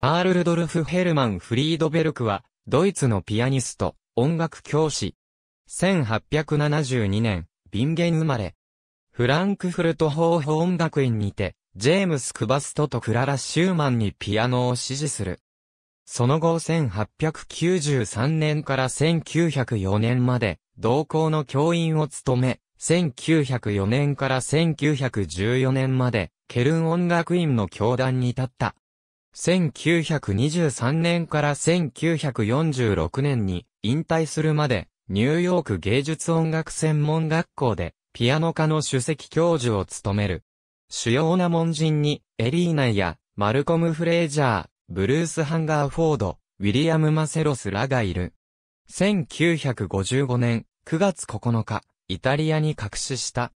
アールルドルフ・ヘルマン・フリードベルクは、ドイツのピアニスト、音楽教師。1872年、ビンゲン生まれ。フランクフルト法法音楽院にて、ジェームス・クバストとクララ・シューマンにピアノを支持する。その後1893年から1904年まで、同校の教員を務め、1904年から1914年まで、ケルン音楽院の教壇に立った。1923年から1946年に引退するまでニューヨーク芸術音楽専門学校でピアノ科の首席教授を務める。主要な門人にエリーナやマルコム・フレージャー、ブルース・ハンガー・フォード、ウィリアム・マセロスらがいる。1955年9月9日、イタリアに隠しした。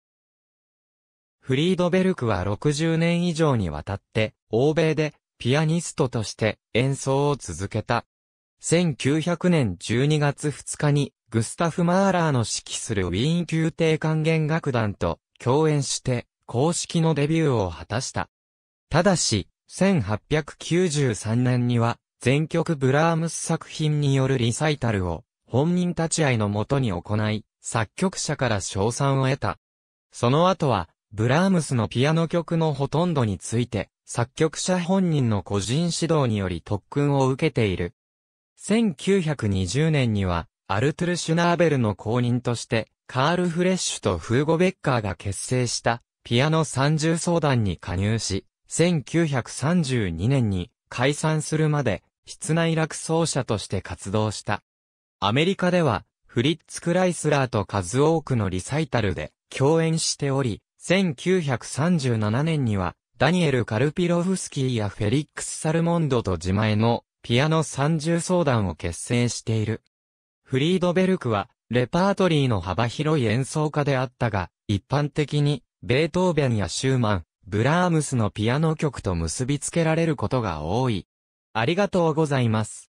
フリードベルクは60年以上にわたって、欧米でピアニストとして演奏を続けた。1900年12月2日にグスタフ・マーラーの指揮するウィーン宮廷管弦楽団と共演して公式のデビューを果たした。ただし、1893年には全曲ブラームス作品によるリサイタルを本人立ち会いのもとに行い、作曲者から賞賛を得た。その後は、ブラームスのピアノ曲のほとんどについて、作曲者本人の個人指導により特訓を受けている。1920年には、アルトゥル・シュナーベルの公認として、カール・フレッシュとフーゴ・ベッカーが結成した、ピアノ30相談に加入し、1932年に解散するまで、室内楽奏者として活動した。アメリカでは、フリッツ・クライスラーと数多くのリサイタルで共演しており、1937年にはダニエル・カルピロフスキーやフェリックス・サルモンドと自前のピアノ三重奏団を結成している。フリードベルクは、レパートリーの幅広い演奏家であったが、一般的に、ベートーベンやシューマン、ブラームスのピアノ曲と結びつけられることが多い。ありがとうございます。